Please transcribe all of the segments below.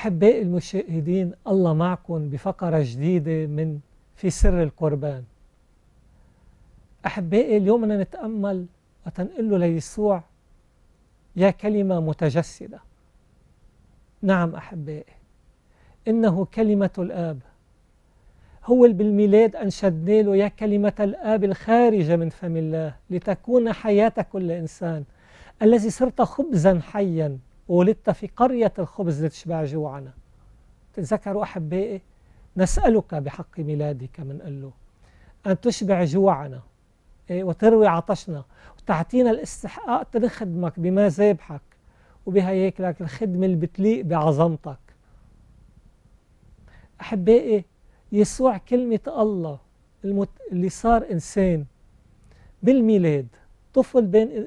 أحباء المشاهدين الله معكم بفقرة جديدة من في سر القربان أحبائي اليوم بدنا نتأمل له ليسوع يا كلمة متجسدة نعم أحبائي إنه كلمة الآب هو بالميلاد أنشدنا له يا كلمة الآب الخارجة من فم الله لتكون حياة كل إنسان الذي صرت خبزا حيا ولدت في قرية الخبز لتشبع جوعنا تتذكروا أحبائي نسألك بحق ميلادك من له أن تشبع جوعنا إيه، وتروي عطشنا وتعطينا الاستحقاق تنخدمك بمذابحك وبهياكلك الخدمة اللي بتليق بعظمتك أحبائي يسوع كلمة الله المت... اللي صار إنسان بالميلاد طفل بين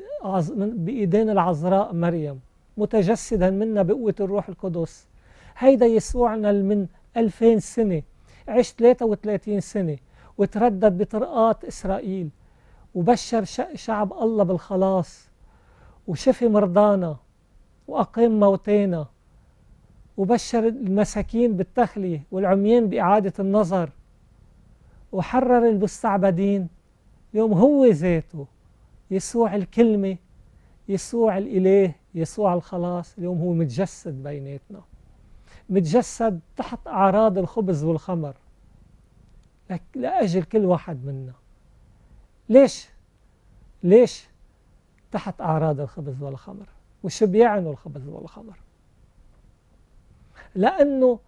بإيدين العذراء مريم متجسدا منا بقوة الروح القدس هيدا يسوعنا من 2000 سنة عش 33 سنة وتردد بطرقات إسرائيل وبشر شعب الله بالخلاص وشفي مرضانا وأقيم موتانا وبشر المساكين بالتخلية والعميان بإعادة النظر وحرر المستعبدين يوم هو ذاته يسوع الكلمة يسوع الإله يسوع الخلاص اليوم هو متجسد بيناتنا متجسد تحت أعراض الخبز والخمر لأجل كل واحد منا ليش؟ ليش؟ تحت أعراض الخبز والخمر وشو بيعنوا الخبز والخمر؟ لأنه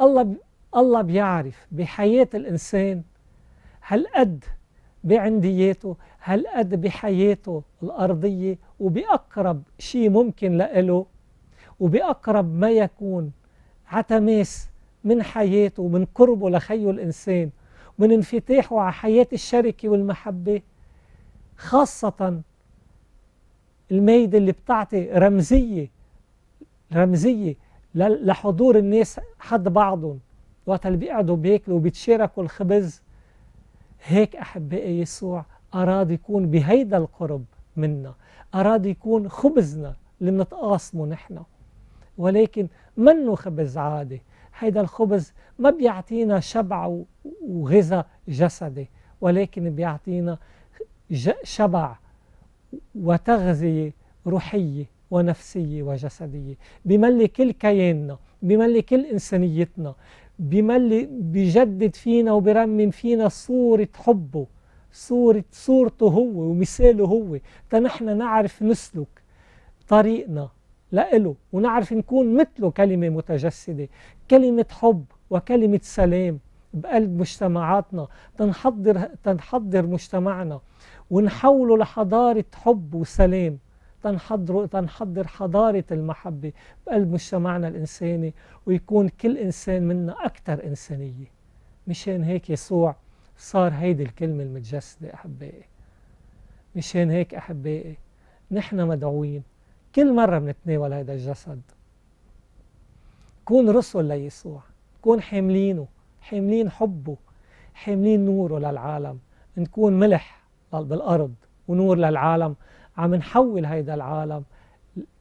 الله الله بيعرف بحياة الإنسان هالقد بعندياته هالقد بحياته الأرضية وبأقرب شيء ممكن لإله وبأقرب ما يكون عتماس من حياته ومن قربه لخيه الإنسان ومن انفتاحه على حياة الشركة والمحبة خاصة الميد اللي بتعطي رمزية رمزية لحضور الناس حد بعضهم وقت اللي بيقعدوا بياكلوا وبيتشاركوا الخبز هيك أحبائي يسوع أراد يكون بهيدا القرب منا أراد يكون خبزنا اللي بنتقاسمه نحن ولكن منه خبز عادي هيدا الخبز ما بيعطينا شبع وغذاء جسدي ولكن بيعطينا شبع وتغذية روحية ونفسية وجسدية بملي كل كياننا بملي كل إنسانيتنا بما بجدد بيجدد فينا وبرمم فينا صورة حبه صورة صورته هو ومثاله هو تنحن نعرف نسلك طريقنا لإله ونعرف نكون مثله كلمة متجسدة كلمة حب وكلمة سلام بقلب مجتمعاتنا تنحضر, تنحضر مجتمعنا ونحوله لحضارة حب وسلام تنحضر تنحضر حضارة المحبة بقلب مجتمعنا الإنساني ويكون كل إنسان منا أكثر إنسانية مشان هيك يسوع صار هيدي الكلمة المتجسدة أحبائي مشان هيك أحبائي نحن مدعوين كل مرة بنتناول هذا الجسد كون رسل ليسوع كون حاملينه حاملين حبه حاملين نوره للعالم نكون ملح بالأرض ونور للعالم عم نحول هيدا العالم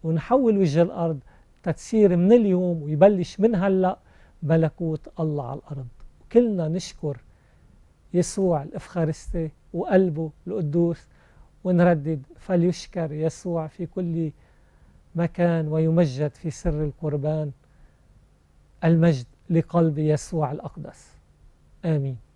ونحول وجه الأرض تتصير من اليوم ويبلش من هلأ ملكوت الله على الأرض كلنا نشكر يسوع الإفخارستي وقلبه القدوس ونردد فليشكر يسوع في كل مكان ويمجد في سر القربان المجد لقلب يسوع الأقدس آمين